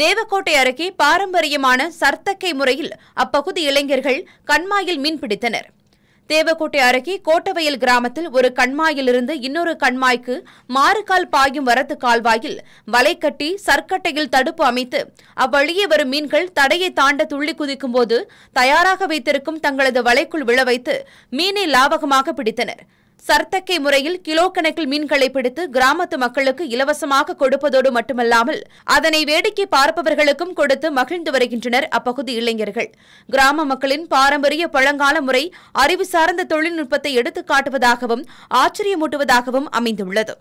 தேவக்கோட்டை அருகே பாரம்பரியமான சர்த்தக்கை முறையில் அப்பகுதி இளைஞர்கள் கண்மாயில் மீன்பிடித்தனர் தேவக்கோட்டை அருகே கோட்டவயல் கிராமத்தில் ஒரு கண்மாயிலிருந்து இன்னொரு கண்மாய்க்கு மாறுகால் பாயும் வரத்து கால்வாயில் வலை கட்டி சர்க்கட்டையில் தடுப்பு அமைத்து அவ்வழியே வரும் மீன்கள் தடையை தாண்ட துள்ளி குதிக்கும் போது தயாராக வைத்திருக்கும் தங்களது வலைக்குள் விழ வைத்து மீனை லாவகமாக பிடித்தனர் சர்த்தக்கை முறையில் கிலோ கணக்கில் மீன்களை பிடித்து கிராமத்து மக்களுக்கு இலவசமாக கொடுப்பதோடு மட்டுமல்லாமல் அதனை வேடிக்கை பார்ப்பவர்களுக்கும் கொடுத்து மகிழ்ந்து வருகின்றனர் அப்பகுதி இளைஞர்கள் கிராம மக்களின் பாரம்பரிய பழங்கால முறை அறிவு சார்ந்த தொழில்நுட்பத்தை எடுத்துக்காட்டுவதாகவும் ஆச்சரியமூட்டுவதாகவும் அமைந்துள்ளது